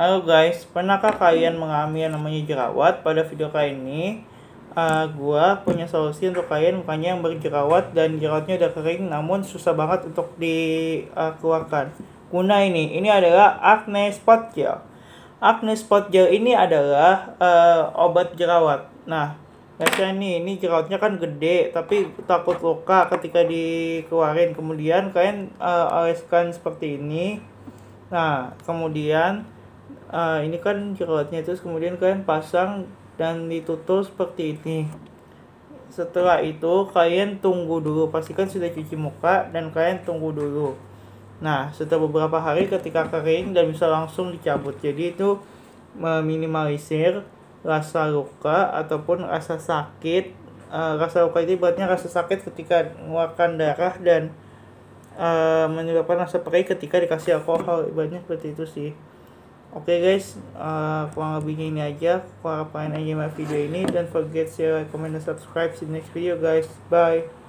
Halo guys, pernahkah kalian mengalami yang namanya jerawat? Pada video kali ini, uh, gua punya solusi untuk kalian mukanya yang berjerawat dan jerawatnya udah kering namun susah banget untuk dikeluarkan. Uh, Guna ini, ini adalah acne spot gel. Acne spot gel ini adalah uh, obat jerawat. Nah, biasanya nih, ini jerawatnya kan gede tapi takut luka ketika dikeluarin. Kemudian kalian uh, oleskan seperti ini. Nah, kemudian uh, ini kan jerawatnya terus kemudian kalian pasang dan ditutup seperti ini setelah itu kalian tunggu dulu pastikan sudah cuci muka dan kalian tunggu dulu nah setelah beberapa hari ketika kering dan bisa langsung dicabut jadi itu meminimalisir rasa luka ataupun rasa sakit uh, rasa luka itu buatnya rasa sakit ketika mengeluarkan darah dan uh, menyebabkan rasa perih ketika dikasih alkohol ibaratnya seperti itu sih Oke okay guys, uh, kurang lebihnya ini aja. Aku harapin aja video ini. Don't forget share, comment, dan subscribe. See next video guys. Bye.